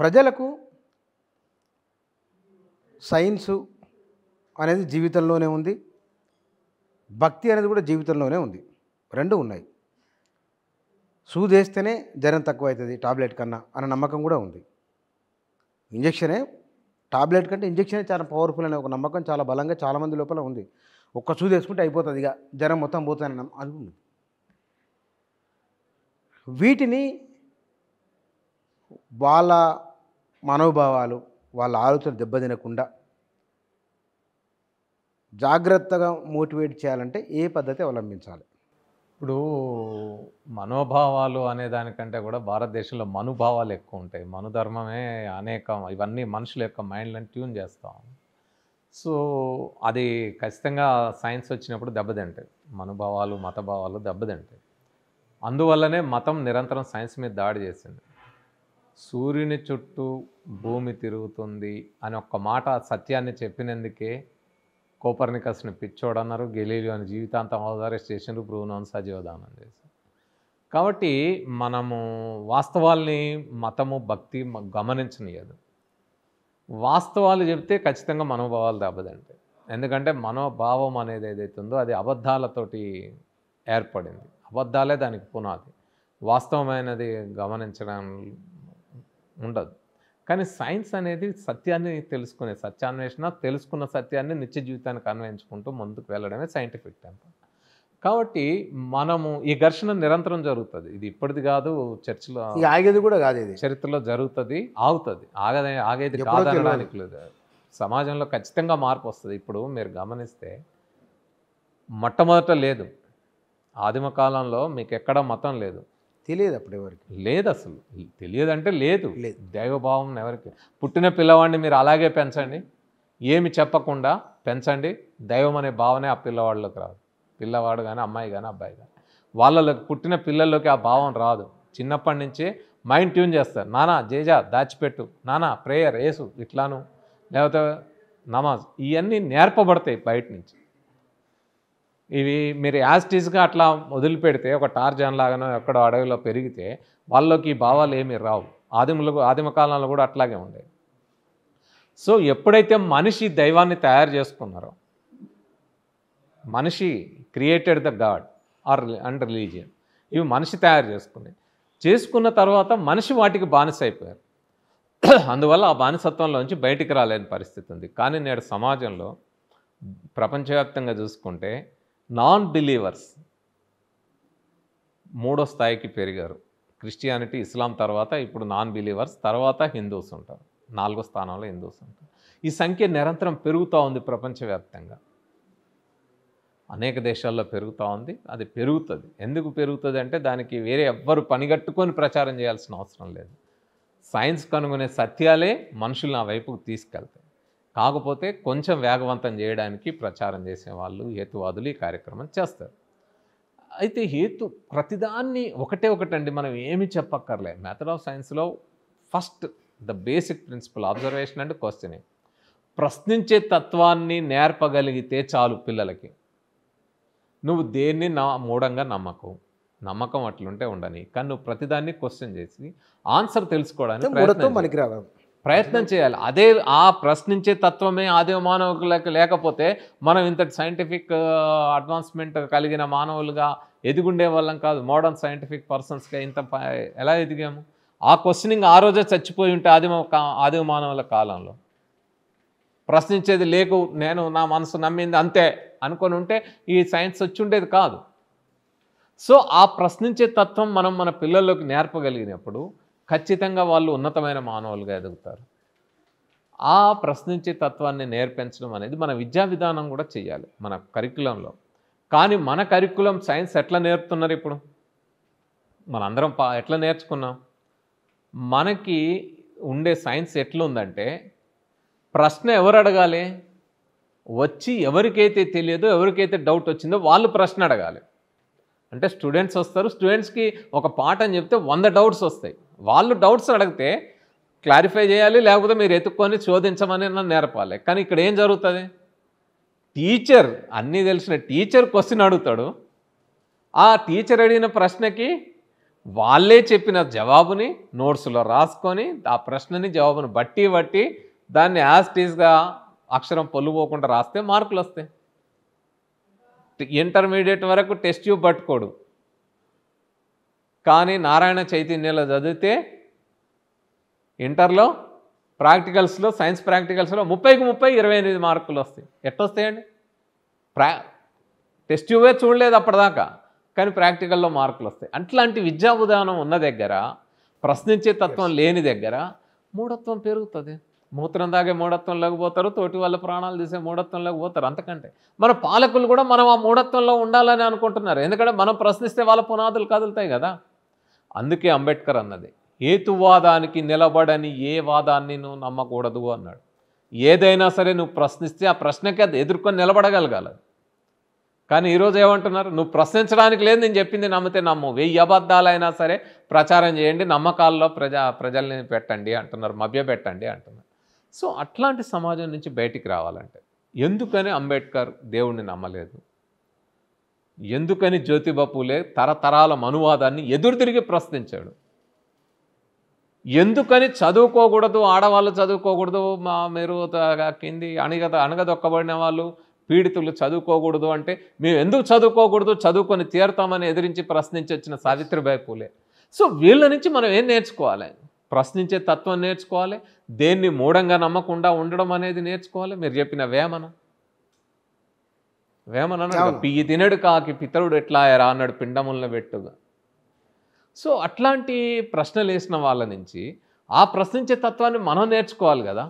ప్రజలకు సైన్సు అనేది జీవితంలోనే ఉంది భక్తి అనేది కూడా జీవితంలోనే ఉంది రెండు ఉన్నాయి సూదేస్తేనే జ్వరం తక్కువ అవుతుంది టాబ్లెట్ కన్నా అనే నమ్మకం కూడా ఉంది ఇంజక్షనే టాబ్లెట్ కంటే ఇంజక్షనే చాలా పవర్ఫుల్ అనే ఒక నమ్మకం చాలా బలంగా చాలామంది లోపల ఉంది ఒక్క సూది వేసుకుంటే అయిపోతుంది ఇక జ్వరం మొత్తం పోతుంది అనుకుంది వీటిని వాళ్ళ మనోభావాలు వాళ్ళ ఆలోచన దెబ్బతినకుండా జాగ్రత్తగా మోటివేట్ చేయాలంటే ఏ పద్ధతి అవలంబించాలి ఇప్పుడు మనోభావాలు అనే దానికంటే కూడా భారతదేశంలో మనుభావాలు ఎక్కువ ఉంటాయి మనుధర్మమే అనేక ఇవన్నీ మనుషుల యొక్క మైండ్లను ట్యూన్ చేస్తాం సో అది ఖచ్చితంగా సైన్స్ వచ్చినప్పుడు దెబ్బతింటాయి మనుభావాలు మతభావాలు దెబ్బతింటాయి అందువల్లనే మతం నిరంతరం సైన్స్ మీద దాడి చేసింది సూర్యుని చుట్టూ భూమి తిరుగుతుంది అని ఒక్క మాట సత్యాన్ని చెప్పినందుకే కోపర్నికస్ని పిచ్చోడన్నారు గెలీలు అని జీవితాంతం అవదారెస్ట్ చేసిండ్రు బ్రూనోన్ సజీవదానం చేసి కాబట్టి మనము వాస్తవాల్ని మతము భక్తి గమనించనియదు వాస్తవాలు చెప్తే ఖచ్చితంగా మనోభావాలు దెబ్బతింటాయి ఎందుకంటే మనోభావం అనేది ఏదైతే ఉందో అది అబద్ధాలతోటి ఏర్పడింది అబద్ధాలే దానికి పునాది వాస్తవమైనది గమనించడం ఉండదు కానీ సైన్స్ అనేది సత్యాన్ని తెలుసుకునే సత్యాన్వేషణ తెలుసుకున్న సత్యాన్ని నిత్య జీవితానికి అన్వయించుకుంటూ ముందుకు వెళ్ళడమే సైంటిఫిక్ టెంపర్ కాబట్టి మనము ఈ ఘర్షణ నిరంతరం జరుగుతుంది ఇది ఇప్పటిది కాదు చర్చిలో ఆగేది కూడా కాదు ఇది చరిత్రలో జరుగుతుంది ఆగుతుంది ఆగదే ఆగేది కాదనడానికి లేదు సమాజంలో ఖచ్చితంగా మార్పు వస్తుంది ఇప్పుడు మీరు గమనిస్తే మొట్టమొదట లేదు ఆదిమ కాలంలో మీకు ఎక్కడ మతం లేదు తెలియదు అప్పుడు ఎవరికి లేదు అసలు అంటే లేదు లేదు దైవభావం ఎవరికి పుట్టిన పిల్లవాడిని మీరు అలాగే పెంచండి ఏమి చెప్పకుండా పెంచండి దైవం అనే భావనే ఆ పిల్లవాడిలోకి రాదు పిల్లవాడు కానీ అమ్మాయి కానీ అబ్బాయి కానీ వాళ్ళలోకి పుట్టిన పిల్లల్లోకి ఆ భావం రాదు చిన్నప్పటి నుంచే మైండ్ ట్యూన్ చేస్తారు నానా జేజా దాచిపెట్టు నానా ప్రేయర్ వేసు ఇట్లాను లేకపోతే నమాజ్ ఇవన్నీ నేర్పబడతాయి బయట నుంచి ఇవి మీరు యాస్టీస్గా అట్లా వదిలిపెడితే ఒక టార్జాన్ లాగానో ఎక్కడో అడవిలో పెరిగితే వాళ్ళకి ఈ భావాలు ఏమీ రావు ఆదిములకు ఆదిమ కాలంలో కూడా అట్లాగే ఉండేవి సో ఎప్పుడైతే మనిషి దైవాన్ని తయారు చేసుకున్నారో మనిషి created the god or and religion ఇవి మనిషి తయారు చేసుకున్నాయి చేసుకున్న తర్వాత మనిషి వాటికి బానిస అయిపోయారు అందువల్ల ఆ బానిసత్వంలోంచి బయటికి రాలేని పరిస్థితి ఉంది కానీ నేడు సమాజంలో ప్రపంచవ్యాప్తంగా చూసుకుంటే నాన్ బిలీవర్స్ మూడో స్థాయికి పెరిగారు క్రిస్టియానిటీ ఇస్లాం తర్వాత ఇప్పుడు నాన్ బిలీవర్స్ తర్వాత హిందూస్ ఉంటారు నాలుగో స్థానంలో హిందూస్ ఉంటారు ఈ సంఖ్య నిరంతరం పెరుగుతూ ఉంది ప్రపంచవ్యాప్తంగా అనేక దేశాల్లో పెరుగుతూ ఉంది అది పెరుగుతుంది ఎందుకు పెరుగుతుంది అంటే దానికి వేరే ఎవ్వరు పనిగట్టుకొని ప్రచారం చేయాల్సిన అవసరం లేదు సైన్స్ కనుగొనే సత్యాలే మనుషులు నా వైపుకు తీసుకెళ్తాయి కాకపోతే కొంచెం వేగవంతం చేయడానికి ప్రచారం చేసేవాళ్ళు హేతువాదులు ఈ కార్యక్రమం చేస్తారు అయితే హేతు ప్రతిదాన్ని ఒకటే ఒకటండి మనం ఏమి చెప్పక్కర్లే మెథడ్ ఆఫ్ సైన్స్లో first the basic principle observation and questioning ప్రశ్నించే తత్వాన్ని నేర్పగలిగితే చాలు పిల్లలకి నువ్వు దేన్ని నా మూఢంగా నమ్మకం నమ్మకం అట్లుంటే ఉండని కానీ నువ్వు ప్రతిదాన్ని క్వశ్చన్ చేసి ఆన్సర్ తెలుసుకోవడానికి మనకి రావాలి ప్రయత్నం చేయాలి అదే ఆ ప్రశ్నించే తత్వమే ఆదివ మానవులకు లేకపోతే మనం ఇంతటి సైంటిఫిక్ అడ్వాన్స్మెంట్ కలిగిన మానవులుగా ఎదిగుండే వాళ్ళం కాదు మోడర్న్ సైంటిఫిక్ పర్సన్స్గా ఇంత ఎలా ఎదిగాము ఆ క్వశ్చనింగ్ ఆ రోజే చచ్చిపోయి ఉంటే ఆదిమ ఆదివ మానవుల కాలంలో ప్రశ్నించేది లేకు నేను నా మనసు నమ్మింది అంతే అనుకొని ఉంటే ఈ సైన్స్ వచ్చి ఉండేది కాదు సో ఆ ప్రశ్నించే తత్వం మనం మన పిల్లల్లోకి నేర్పగలిగినప్పుడు ఖచ్చితంగా వాళ్ళు ఉన్నతమైన మానవులుగా ఎదుగుతారు ఆ ప్రశ్నించే తత్వాన్ని నేర్పించడం అనేది మన విద్యా విధానం కూడా చేయాలి మన కరికులంలో కానీ మన కరికులం సైన్స్ ఎట్లా నేర్పుతున్నారు ఇప్పుడు మనందరం పా ఎట్లా నేర్చుకున్నాం మనకి ఉండే సైన్స్ ఎట్లుందంటే ప్రశ్న ఎవరు అడగాలి వచ్చి ఎవరికైతే తెలియదో ఎవరికైతే డౌట్ వచ్చిందో వాళ్ళు ప్రశ్న అడగాలి అంటే స్టూడెంట్స్ వస్తారు స్టూడెంట్స్కి ఒక పాఠం చెప్తే వంద డౌట్స్ వస్తాయి వాళ్ళు డౌట్స్ అడిగితే క్లారిఫై చేయాలి లేకపోతే మీరు ఎత్తుక్కొని శోధించమని నన్ను నేర్పాలి కానీ ఇక్కడ ఏం జరుగుతుంది టీచర్ అన్నీ తెలిసిన టీచర్ క్వశ్చన్ అడుగుతాడు ఆ టీచర్ అడిగిన ప్రశ్నకి వాళ్ళే చెప్పిన జవాబుని నోట్స్లో రాసుకొని ఆ ప్రశ్నని జవాబుని బట్టి బట్టి దాన్ని యాజ్టీస్గా అక్షరం పొల్లుపోకుండా రాస్తే మార్కులు వస్తాయి ఇంటర్మీడియట్ వరకు టెస్ట్ ట్యూబ్ పట్టుకోడు కానీ నారాయణ చైతన్యలో చదివితే ఇంటర్లో ప్రాక్టికల్స్లో సైన్స్ ప్రాక్టికల్స్లో ముప్పైకి ముప్పై ఇరవై ఎనిమిది మార్కులు వస్తాయి ఎట్టొస్తాయండి ప్రా టెస్ట్ ట్యూబే చూడలేదు అప్పటిదాకా కానీ ప్రాక్టికల్లో మార్కులు వస్తాయి అట్లాంటి విద్యా విధానం ఉన్న దగ్గర ప్రశ్నించే తత్వం లేని దగ్గర మూఢత్వం పెరుగుతుంది మూత్రం దాగే మూఢత్వంలోకి పోతారు తోటి వాళ్ళ ప్రాణాలు తీసే మూఢత్వంలోకి పోతారు అంతకంటే మన పాలకులు కూడా మనం ఆ మూఢత్వంలో ఉండాలని అనుకుంటున్నారు ఎందుకంటే మనం ప్రశ్నిస్తే వాళ్ళ పునాదులు కదులుతాయి కదా అందుకే అంబేద్కర్ అన్నది హేతువాదానికి నిలబడని ఏ వాదాన్ని నువ్వు నమ్మకూడదు అన్నాడు ఏదైనా సరే నువ్వు ప్రశ్నిస్తే ఆ ప్రశ్నకి అది ఎదుర్కొని నిలబడగలగాలి కానీ ఈరోజు ఏమంటున్నారు నువ్వు ప్రశ్నించడానికి లేదు నేను చెప్పింది నమ్మితే నమ్ము వెయ్యి అబద్ధాలైనా సరే ప్రచారం చేయండి నమ్మకాల్లో ప్రజా ప్రజల్ని పెట్టండి అంటున్నారు మభ్య పెట్టండి అంటున్నారు సో అట్లాంటి సమాజం నుంచి బయటికి రావాలంటే ఎందుకని అంబేద్కర్ దేవుణ్ణి నమ్మలేదు ఎందుకని జ్యోతిబాపులే పూలే తరతరాల మనువాదాన్ని తిరిగి ప్రశ్నించాడు ఎందుకని చదువుకోకూడదు ఆడవాళ్ళు చదువుకోకూడదు మా మీరు కింది అణగద అణగదొక్కబడిన వాళ్ళు పీడితులు చదువుకోకూడదు అంటే మేము ఎందుకు చదువుకోకూడదు చదువుకొని తీరుతామని ఎదిరించి ప్రశ్నించి వచ్చిన సావిత్రిబాయి పూలే సో వీళ్ళ నుంచి మనం ఏం నేర్చుకోవాలి ప్రశ్నించే తత్వం నేర్చుకోవాలి దేన్ని మూఢంగా నమ్మకుండా ఉండడం అనేది నేర్చుకోవాలి మీరు చెప్పిన వేమన వేమన పియ్యి తినడు కాకి పితరుడు ఎట్లా ఎరా అన్నాడు పిండములను పెట్టుగా సో అట్లాంటి ప్రశ్నలు వేసిన వాళ్ళ నుంచి ఆ ప్రశ్నించే తత్వాన్ని మనం నేర్చుకోవాలి కదా